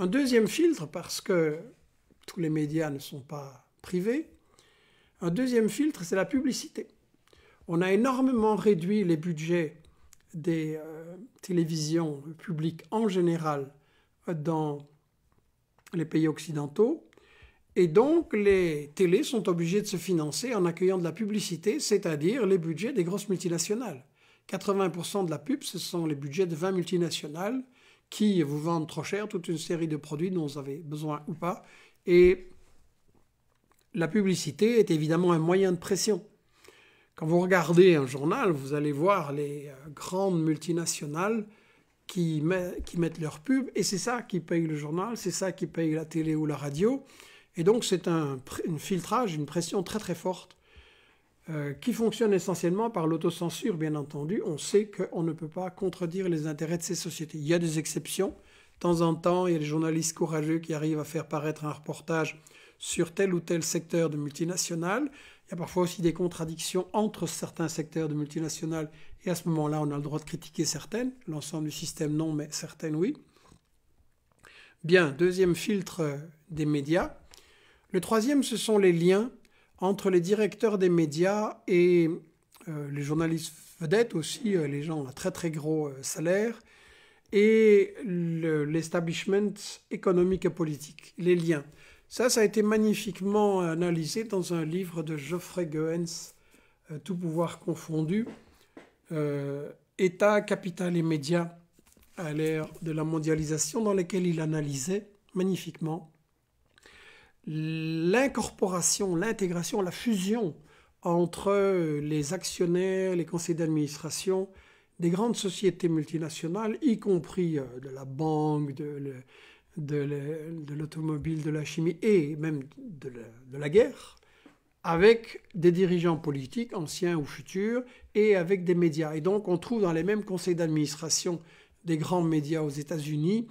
[SPEAKER 1] Un deuxième filtre, parce que tous les médias ne sont pas privés, un deuxième filtre, c'est la publicité. On a énormément réduit les budgets des euh, télévisions publiques en général dans les pays occidentaux. Et donc, les télés sont obligées de se financer en accueillant de la publicité, c'est-à-dire les budgets des grosses multinationales. 80% de la pub, ce sont les budgets de 20 multinationales qui vous vendent trop cher toute une série de produits dont vous avez besoin ou pas. Et la publicité est évidemment un moyen de pression. Quand vous regardez un journal, vous allez voir les euh, grandes multinationales qui, qui mettent leur pub, et c'est ça qui paye le journal, c'est ça qui paye la télé ou la radio. Et donc c'est un filtrage, une pression très très forte euh, qui fonctionne essentiellement par l'autocensure, bien entendu. On sait qu'on ne peut pas contredire les intérêts de ces sociétés. Il y a des exceptions. De temps en temps, il y a des journalistes courageux qui arrivent à faire paraître un reportage sur tel ou tel secteur de multinationales. Il y a parfois aussi des contradictions entre certains secteurs de multinationales. Et à ce moment-là, on a le droit de critiquer certaines. L'ensemble du système, non, mais certaines, oui. Bien, deuxième filtre des médias. Le troisième, ce sont les liens entre les directeurs des médias et euh, les journalistes vedettes aussi, euh, les gens à très très gros salaire euh, salaires, et l'establishment économique et politique, les liens. Ça, ça a été magnifiquement analysé dans un livre de Geoffrey Goens, Tout pouvoir confondu, État, capital et médias à l'ère de la mondialisation, dans lequel il analysait magnifiquement l'incorporation, l'intégration, la fusion entre les actionnaires, les conseils d'administration des grandes sociétés multinationales, y compris euh, de la banque, de, l'automobile, de, la chimie et même de la guerre, avec des dirigeants politiques, anciens ou futurs, et avec des médias. Et donc on trouve dans les mêmes conseils d'administration des grands médias aux États-Unis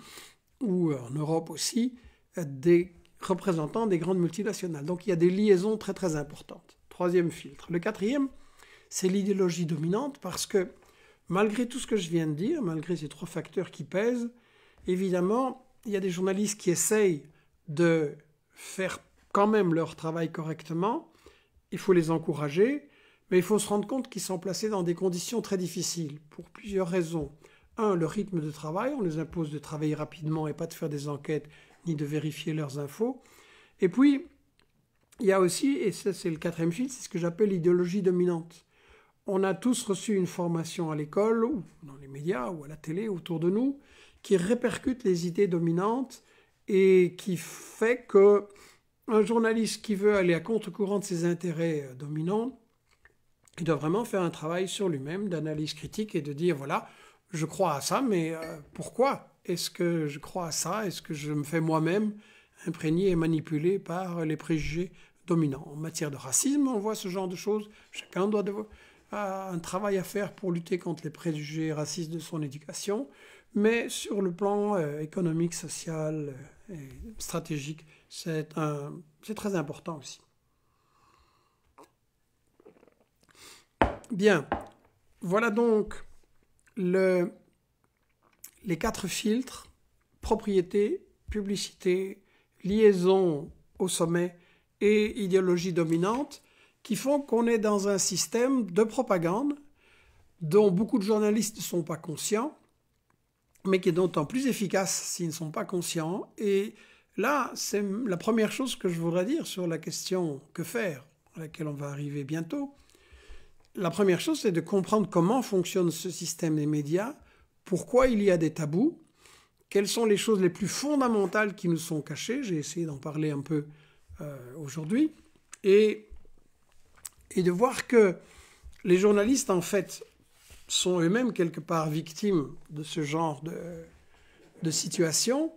[SPEAKER 1] ou en Europe aussi, euh, des représentant des grandes multinationales. Donc il y a des liaisons très très importantes. Troisième filtre. Le quatrième, c'est l'idéologie dominante parce que malgré tout ce que je viens de dire, malgré ces trois facteurs qui pèsent, évidemment, il y a des journalistes qui essayent de faire quand même leur travail correctement. Il faut les encourager, mais il faut se rendre compte qu'ils sont placés dans des conditions très difficiles pour plusieurs raisons. Un, le rythme de travail, on les impose de travailler rapidement et pas de faire des enquêtes ni de vérifier leurs infos. Et puis, il y a aussi, et ça c'est le quatrième fil, c'est ce que j'appelle l'idéologie dominante. On a tous reçu une formation à l'école, ou dans les médias, ou à la télé, autour de nous, qui répercute les idées dominantes et qui fait que un journaliste qui veut aller à contre-courant de ses intérêts euh, dominants, il doit vraiment faire un travail sur lui-même d'analyse critique et de dire voilà, je crois à ça, mais euh, pourquoi est-ce que je crois à ça Est-ce que je me fais moi-même imprégner et manipuler par les préjugés dominants En matière de racisme, on voit ce genre de choses. Chacun doit avoir euh, un travail à faire pour lutter contre les préjugés racistes de son éducation. Mais sur le plan euh, économique, social euh, et stratégique, c'est très important aussi. Bien, voilà donc le, les quatre filtres, propriété, publicité, liaison au sommet et idéologie dominante, qui font qu'on est dans un système de propagande dont beaucoup de journalistes ne sont pas conscients, mais qui est d'autant plus efficace s'ils ne sont pas conscients. Et là, c'est la première chose que je voudrais dire sur la question que faire, à laquelle on va arriver bientôt. La première chose, c'est de comprendre comment fonctionne ce système des médias pourquoi il y a des tabous, quelles sont les choses les plus fondamentales qui nous sont cachées, j'ai essayé d'en parler un peu euh, aujourd'hui, et, de voir que les journalistes, en fait, sont eux-mêmes quelque part victimes de ce genre de situation,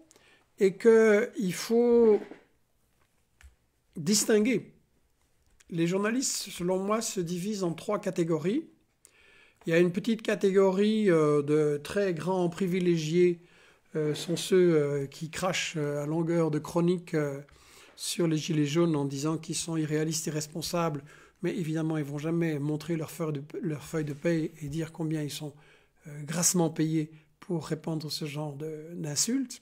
[SPEAKER 1] et qu'il faut distinguer. Les journalistes, selon moi, se divisent en trois catégories. Il y a une petite catégorie euh, de très grands privilégiés, euh, sont ceux euh, qui crachent à longueur de chronique sur les gilets jaunes en disant qu'ils sont irréalistes et responsables, mais évidemment ils vont jamais montrer leur feuille de, leur feuille de paye et dire combien ils sont grassement payés pour répandre ce genre d'insultes.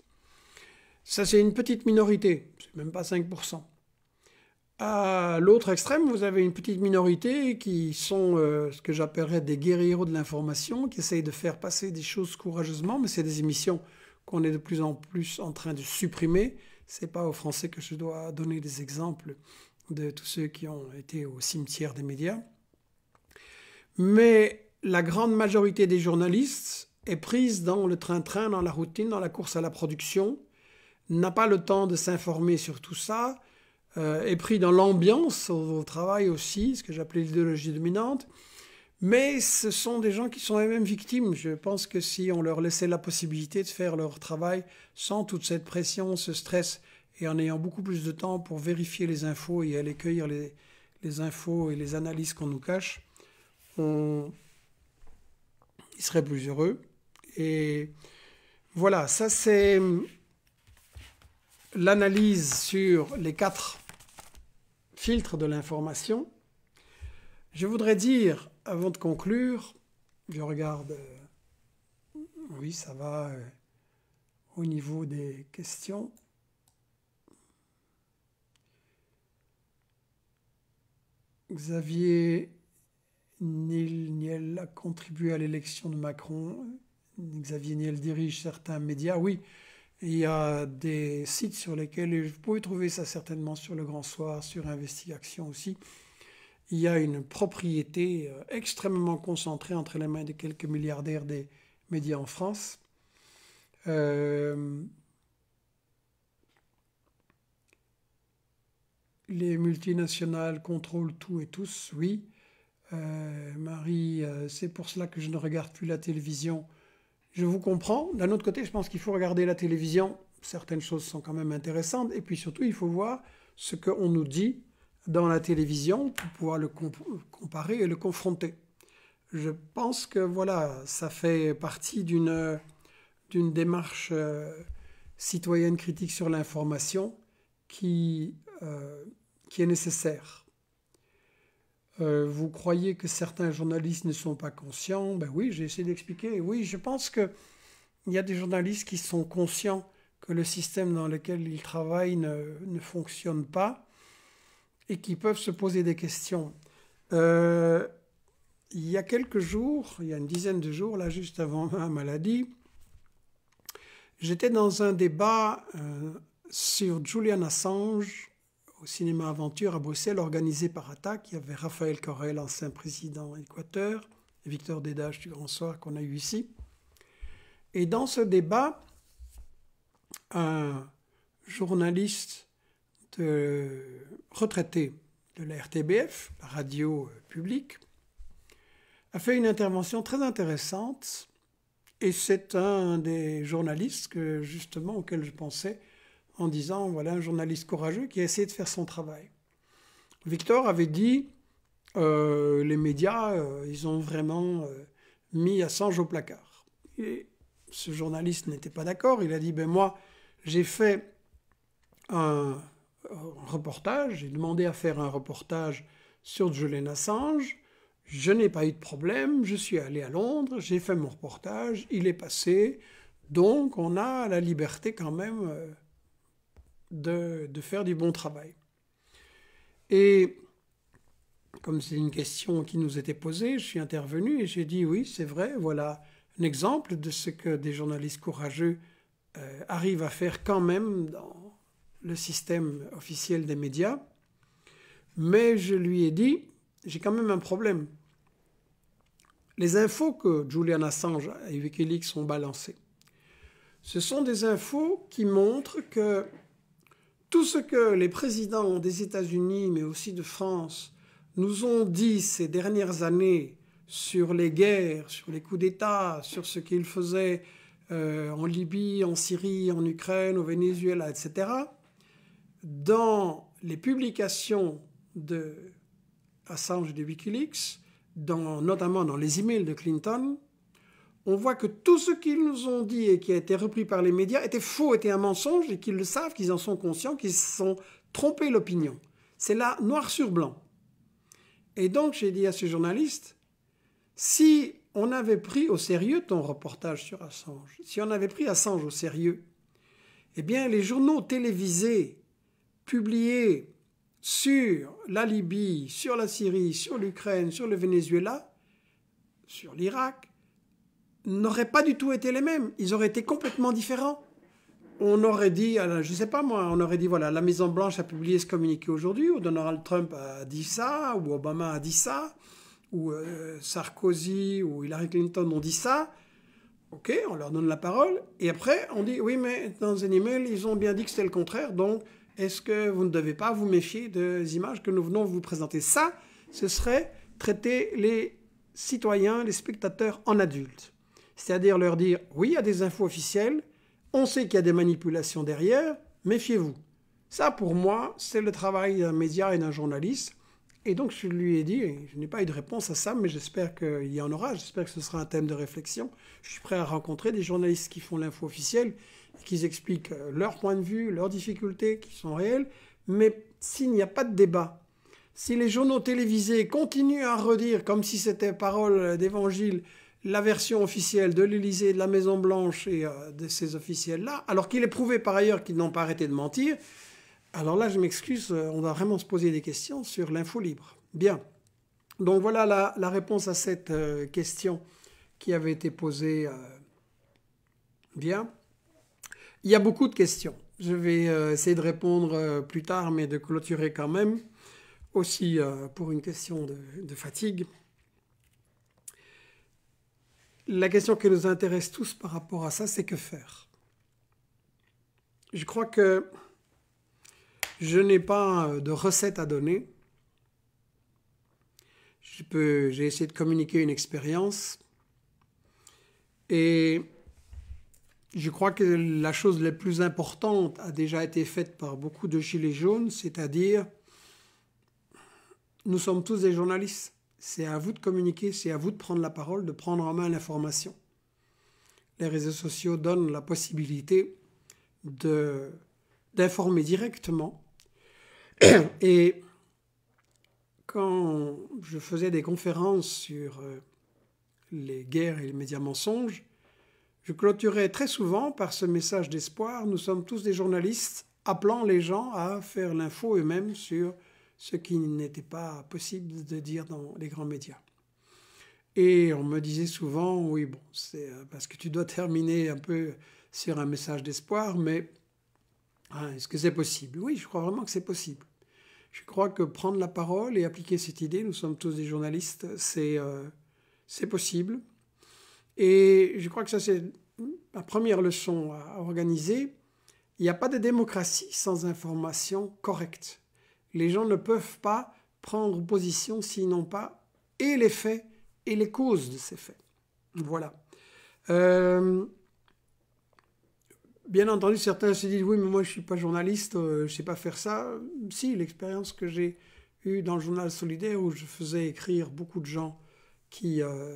[SPEAKER 1] Ça c'est une petite minorité, c'est même pas 5%. À l'autre extrême, vous avez une petite minorité qui sont euh, ce que j'appellerais des guerriers de l'information, qui essayent de faire passer des choses courageusement, mais c'est des émissions qu'on est de plus en plus en train de supprimer. n'est pas aux Français que je dois donner des exemples de tous ceux qui ont été au cimetière des médias. Mais la grande majorité des journalistes est prise dans le train-train, dans la routine, dans la course à la production, n'a pas le temps de s'informer sur tout ça euh, est pris dans l'ambiance au, travail aussi, ce que j'appelais l'idéologie dominante. Mais ce sont des gens qui sont eux-mêmes victimes. Je pense que si on leur laissait la possibilité de faire leur travail sans toute cette pression, ce stress, et en ayant beaucoup plus de temps pour vérifier les infos et aller cueillir les, les infos et les analyses qu'on nous cache, on... ils seraient plus heureux. Et voilà, ça c'est l'analyse sur les quatre filtre de l'information. Je voudrais dire, avant de conclure, je regarde, euh, oui, ça va euh, au niveau des questions. Xavier Niel a contribué à l'élection de Macron. Xavier Niel dirige certains médias. Oui, il y a des sites sur lesquels, et vous pouvez trouver ça certainement sur le Grand Soir, sur Investigation aussi, il y a une propriété euh, extrêmement concentrée entre les mains de quelques milliardaires des médias en France. Euh, les multinationales contrôlent tout et tous, oui. Euh, Marie, c'est pour cela que je ne regarde plus la télévision je vous comprends. D'un autre côté, je pense qu'il faut regarder la télévision. Certaines choses sont quand même intéressantes. Et puis surtout, il faut voir ce qu'on nous dit dans la télévision pour pouvoir le comparer et le confronter. Je pense que voilà, ça fait partie d'une démarche euh, citoyenne critique sur l'information qui, euh, qui est nécessaire. Euh, vous croyez que certains journalistes ne sont pas conscients Ben oui, j'ai essayé d'expliquer. Oui, je pense qu'il y a des journalistes qui sont conscients que le système dans lequel ils travaillent ne, ne fonctionne pas et qui peuvent se poser des questions. Euh, il y a quelques jours, il y a une dizaine de jours, là juste avant ma maladie, j'étais dans un débat euh, sur Julian Assange au cinéma Aventure à Bruxelles, organisé par Attaque. Il y avait Raphaël Corel, ancien président équateur, et Victor Dédage du Grand Soir qu'on a eu ici. Et dans ce débat, un journaliste retraité de la RTBF, la radio euh, publique, a fait une intervention très intéressante. Et c'est un des journalistes que, justement auquel je pensais en disant voilà un journaliste courageux qui a essayé de faire son travail. Victor avait dit euh, les médias, euh, ils ont vraiment euh, mis Assange au placard. Et ce journaliste n'était pas d'accord. Il a dit ben moi, j'ai fait un, un reportage, j'ai demandé à faire un reportage sur Julian Assange. Je n'ai pas eu de problème, je suis allé à Londres, j'ai fait mon reportage, il est passé, donc on a la liberté quand même de, faire du bon travail. Et comme c'est une question qui nous était posée, je suis intervenu et j'ai dit oui, c'est vrai, voilà un exemple de ce que des journalistes courageux euh, arrivent à faire quand même dans le système officiel des médias. Mais je lui ai dit, j'ai quand même un problème. Les infos que Julian Assange et Wikileaks ont balancées, ce sont des infos qui montrent que tout ce que les présidents des États-Unis, mais aussi de France, nous ont dit ces dernières années sur les guerres, sur les coups d'État, sur ce qu'ils faisaient euh, en Libye, en Syrie, en Ukraine, au Venezuela, etc., dans les publications de Assange et de Wikileaks, dans, notamment dans les emails de Clinton, on voit que tout ce qu'ils nous ont dit et qui a été repris par les médias était faux, était un mensonge, et qu'ils le savent, qu'ils en sont conscients, qu'ils se sont trompés l'opinion. C'est là noir sur blanc. Et donc j'ai dit à ce journaliste, si on avait pris au sérieux ton reportage sur Assange, si on avait pris Assange au sérieux, eh bien les journaux télévisés publiés sur la Libye, sur la Syrie, sur l'Ukraine, sur le Venezuela, sur l'Irak, n'auraient pas du tout été les mêmes. Ils auraient été complètement différents. On aurait dit, euh, je ne sais pas moi, on aurait dit, voilà, la Maison-Blanche a publié ce communiqué aujourd'hui, ou Donald Trump a dit ça, ou Obama a dit ça, ou euh, Sarkozy ou Hillary Clinton ont dit ça. Ok, on leur donne la parole. Et après, on dit, oui, mais dans un email, ils ont bien dit que c'était le contraire, donc est-ce que vous ne devez pas vous méfier des images que nous venons vous présenter Ça, ce serait traiter les citoyens, les spectateurs en adultes c'est-à-dire leur dire oui, il y a des infos officielles, on sait qu'il y a des manipulations derrière, méfiez-vous. Ça, pour moi, c'est le travail d'un média et d'un journaliste. Et donc, je lui ai dit, je n'ai pas eu de réponse à ça, mais j'espère qu'il y en aura, j'espère que ce sera un thème de réflexion. Je suis prêt à rencontrer des journalistes qui font l'info officielle, qui expliquent leur point de vue, leurs difficultés qui sont réelles, mais s'il n'y a pas de débat, si les journaux télévisés continuent à redire comme si c'était parole d'évangile la version officielle de l'Élysée, de la Maison Blanche et euh, de ces officiels-là, alors qu'il est prouvé par ailleurs qu'ils n'ont pas arrêté de mentir, alors là, je m'excuse, euh, on va vraiment se poser des questions sur l'info libre. Bien. Donc voilà la, réponse à cette euh, question qui avait été posée. bien. Il y a beaucoup de questions. Je vais essayer de répondre plus tard, mais de clôturer quand même, aussi pour une question de fatigue la question qui nous intéresse tous par rapport à ça, c'est que faire Je crois que je n'ai pas euh, de recette à donner. J'ai essayé de communiquer une expérience. Et je crois que la chose la plus importante a déjà été faite par beaucoup de gilets jaunes, c'est-à-dire nous sommes tous des journalistes c'est à vous de communiquer, c'est à vous de prendre la parole, de prendre en main l'information. Les réseaux sociaux donnent la possibilité d'informer directement. Et quand je faisais des conférences sur euh, les guerres et les médias mensonges, je clôturais très souvent par ce message d'espoir. Nous sommes tous des journalistes appelant les gens à faire l'info eux-mêmes sur ce qui n'était pas possible de dire dans les grands médias. Et on me disait souvent, oui, bon, c'est euh, parce que tu dois terminer un peu sur un message d'espoir, mais hein, est-ce que c'est possible Oui, je crois vraiment que c'est possible. Je crois que prendre la parole et appliquer cette idée, nous sommes tous des journalistes, c'est euh, possible. Et je crois que ça, c'est ma première leçon à organiser. Il n'y a pas de démocratie sans information correcte. Les gens ne peuvent pas prendre position s'ils n'ont pas et les faits et les causes de ces faits. Voilà. Euh, bien entendu, certains se disent oui, mais moi je ne suis pas journaliste, euh, je ne sais pas faire ça. Si, l'expérience que j'ai eue dans le journal solidaire où je faisais écrire beaucoup de gens qui euh,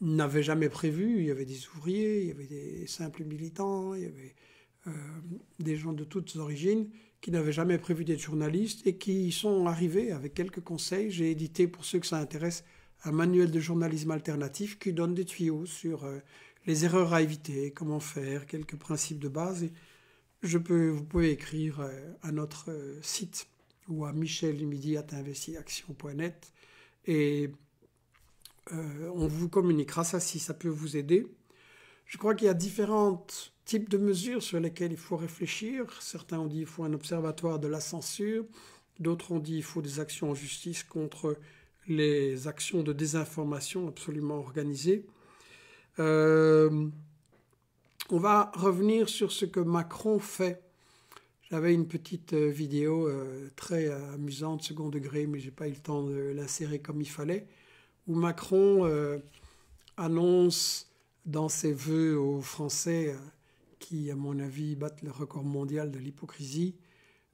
[SPEAKER 1] n'avaient jamais prévu, il y avait des ouvriers, il y avait des simples militants, il y avait des gens de toutes origines, qui n'avaient jamais prévu d'être journalistes et qui y sont arrivés avec quelques conseils. J'ai édité, pour ceux que ça intéresse, un manuel de journalisme alternatif qui donne des tuyaux sur euh, les erreurs à éviter, comment faire, quelques principes de base. je peux, vous pouvez écrire à euh, notre euh, site ou à michelimidi.investiaction.net et on vous communiquera ça si ça peut vous aider. Je crois qu'il y a différentes de mesures sur lesquelles il faut réfléchir. Certains ont dit qu'il faut un observatoire de la censure, d'autres ont dit qu'il faut des actions en justice contre les actions de désinformation absolument organisées. Euh, on va revenir sur ce que Macron fait. J'avais une petite euh, vidéo euh, très amusante, second degré, mais je n'ai pas eu le temps de l'insérer comme il fallait, où Macron annonce dans ses voeux aux Français qui, à mon avis, battent le record mondial de l'hypocrisie,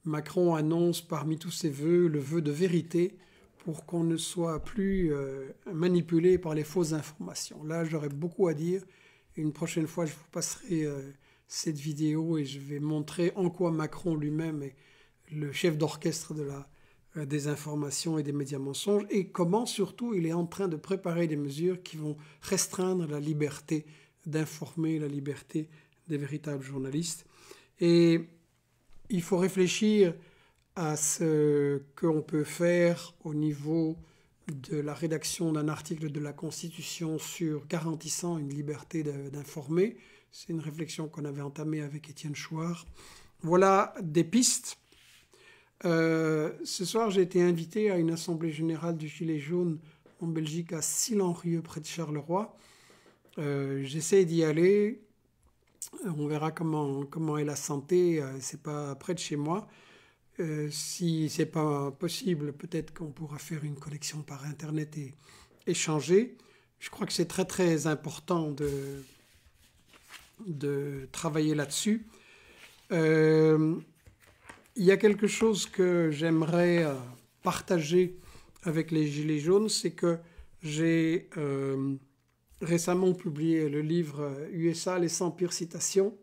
[SPEAKER 1] Macron annonce parmi tous ses voeux le vœu de vérité pour qu'on ne soit plus euh, manipulé par les fausses informations. Là, j'aurais beaucoup à dire. Une prochaine fois, je vous passerai euh, cette vidéo et je vais montrer en quoi Macron lui-même est le chef d'orchestre de la euh, des informations et des médias mensonges et comment surtout il est en train de préparer des mesures qui vont restreindre la liberté d'informer, la liberté des véritables journalistes. Et il faut réfléchir à ce qu'on peut faire au niveau de la rédaction d'un article de la Constitution sur garantissant une liberté d'informer. C'est une réflexion qu'on avait entamée avec Étienne Chouard. Voilà des pistes. Euh, ce soir, j'ai été invité à une assemblée générale du Gilet jaune en Belgique à Silenrieux, près de Charleroi. Euh, j'essaie d'y aller. Euh, on verra comment, comment est la santé. Euh, c'est pas près de chez moi. Euh, si c'est pas possible, peut-être qu'on pourra faire une collection par internet et échanger. Je crois que c'est très très important de, de travailler là-dessus. il y a quelque chose que j'aimerais partager avec les Gilets jaunes, c'est que j'ai récemment publié le livre USA, les 100 pires citations,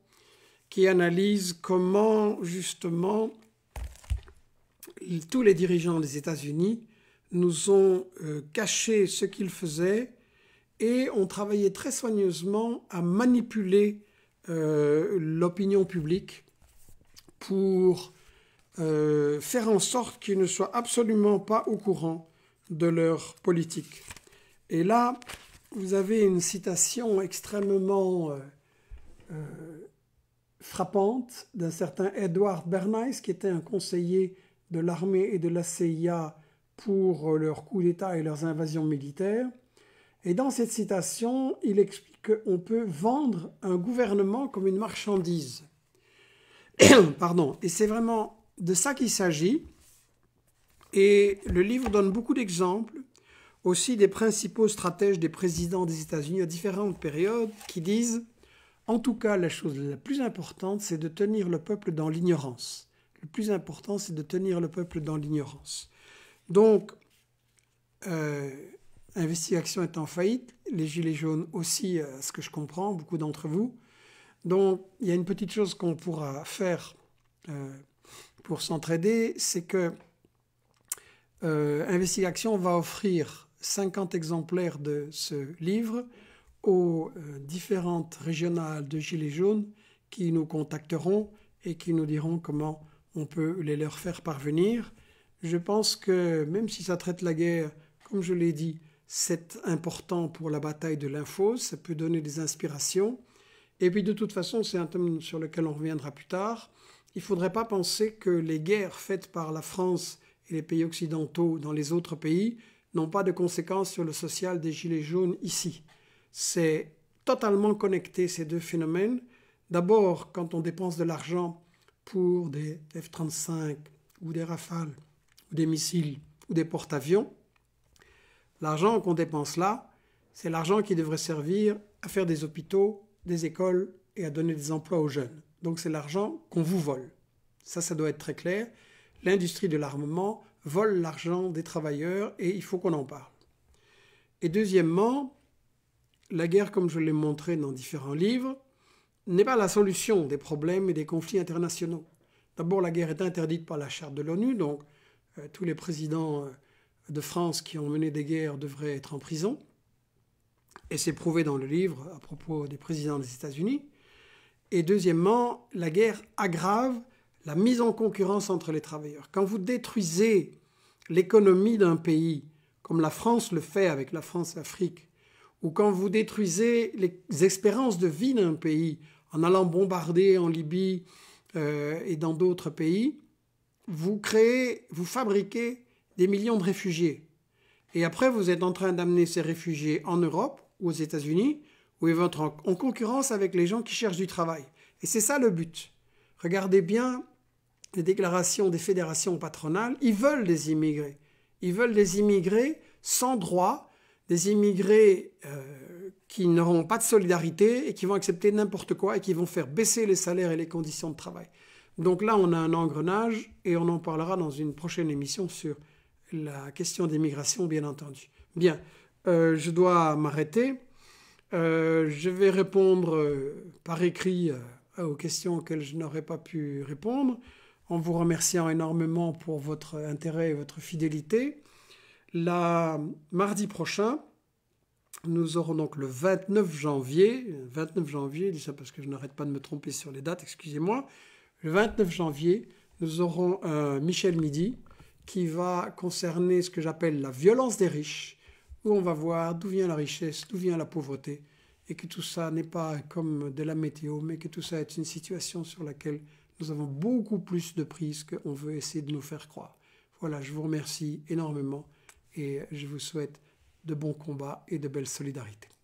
[SPEAKER 1] qui analyse comment justement tous les dirigeants des États-Unis nous ont euh, caché ce qu'ils faisaient et ont travaillé très soigneusement à manipuler euh, l'opinion publique pour euh, faire en sorte qu'ils ne soient absolument pas au courant de leur politique. Et là, vous avez une citation extrêmement euh, euh, frappante d'un certain Edward Bernays, qui était un conseiller de l'armée et de la CIA pour euh, leurs coups d'État et leurs invasions militaires. Et dans cette citation, il explique qu'on peut vendre un gouvernement comme une marchandise. Pardon. Et c'est vraiment de ça qu'il s'agit. Et le livre donne beaucoup d'exemples aussi des principaux stratèges des présidents des États-Unis à différentes périodes qui disent En tout cas, la chose la plus importante, c'est de tenir le peuple dans l'ignorance. Le plus important, c'est de tenir le peuple dans l'ignorance. Donc, euh, Investigation est en faillite, les Gilets jaunes aussi, à euh, ce que je comprends, beaucoup d'entre vous. Donc, il y a une petite chose qu'on pourra faire euh, pour s'entraider, c'est que euh, Investigation va offrir 50 exemplaires de ce livre aux euh, différentes régionales de Gilets jaunes qui nous contacteront et qui nous diront comment on peut les leur faire parvenir. Je pense que même si ça traite la guerre, comme je l'ai dit, c'est important pour la bataille de l'info, ça peut donner des inspirations. Et puis de toute façon, c'est un thème sur lequel on reviendra plus tard. Il ne faudrait pas penser que les guerres faites par la France et les pays occidentaux dans les autres pays n'ont pas de conséquences sur le social des Gilets jaunes ici. C'est totalement connecté ces deux phénomènes. D'abord, quand on dépense de l'argent pour des F-35 ou des Rafales ou des missiles ou des porte-avions, l'argent qu'on dépense là, c'est l'argent qui devrait servir à faire des hôpitaux, des écoles et à donner des emplois aux jeunes. Donc c'est l'argent qu'on vous vole. Ça, ça doit être très clair. L'industrie de l'armement volent l'argent des travailleurs et il faut qu'on en parle. Et deuxièmement, la guerre, comme je l'ai montré dans différents livres, n'est pas la solution des problèmes et des conflits internationaux. D'abord, la guerre est interdite par la charte de l'ONU, donc euh, tous les présidents euh, de France qui ont mené des guerres devraient être en prison. Et c'est prouvé dans le livre à propos des présidents des États-Unis. Et deuxièmement, la guerre aggrave la mise en concurrence entre les travailleurs. Quand vous détruisez l'économie d'un pays, comme la France le fait avec la France-Afrique, ou quand vous détruisez les espérances de vie d'un pays en allant bombarder en Libye euh, et dans d'autres pays, vous créez, vous fabriquez des millions de réfugiés. Et après, vous êtes en train d'amener ces réfugiés en Europe ou aux États-Unis, où ils vont être en concurrence avec les gens qui cherchent du travail. Et c'est ça le but. Regardez bien des déclarations des fédérations patronales, ils veulent des immigrés. Ils veulent des immigrés sans droit, des immigrés euh, qui n'auront pas de solidarité et qui vont accepter n'importe quoi et qui vont faire baisser les salaires et les conditions de travail. Donc là, on a un engrenage et on en parlera dans une prochaine émission sur la question des migrations, bien entendu. Bien, euh, je dois m'arrêter. Euh, je vais répondre par écrit aux questions auxquelles je n'aurais pas pu répondre en vous remerciant énormément pour votre intérêt et votre fidélité. La mardi prochain, nous aurons donc le 29 janvier, 29 janvier, je dis ça parce que je n'arrête pas de me tromper sur les dates, excusez-moi. Le 29 janvier, nous aurons euh, Michel Midi qui va concerner ce que j'appelle la violence des riches, où on va voir d'où vient la richesse, d'où vient la pauvreté, et que tout ça n'est pas comme de la météo, mais que tout ça est une situation sur laquelle nous avons beaucoup plus de prises qu'on veut essayer de nous faire croire. Voilà, je vous remercie énormément et je vous souhaite de bons combats et de belles solidarités.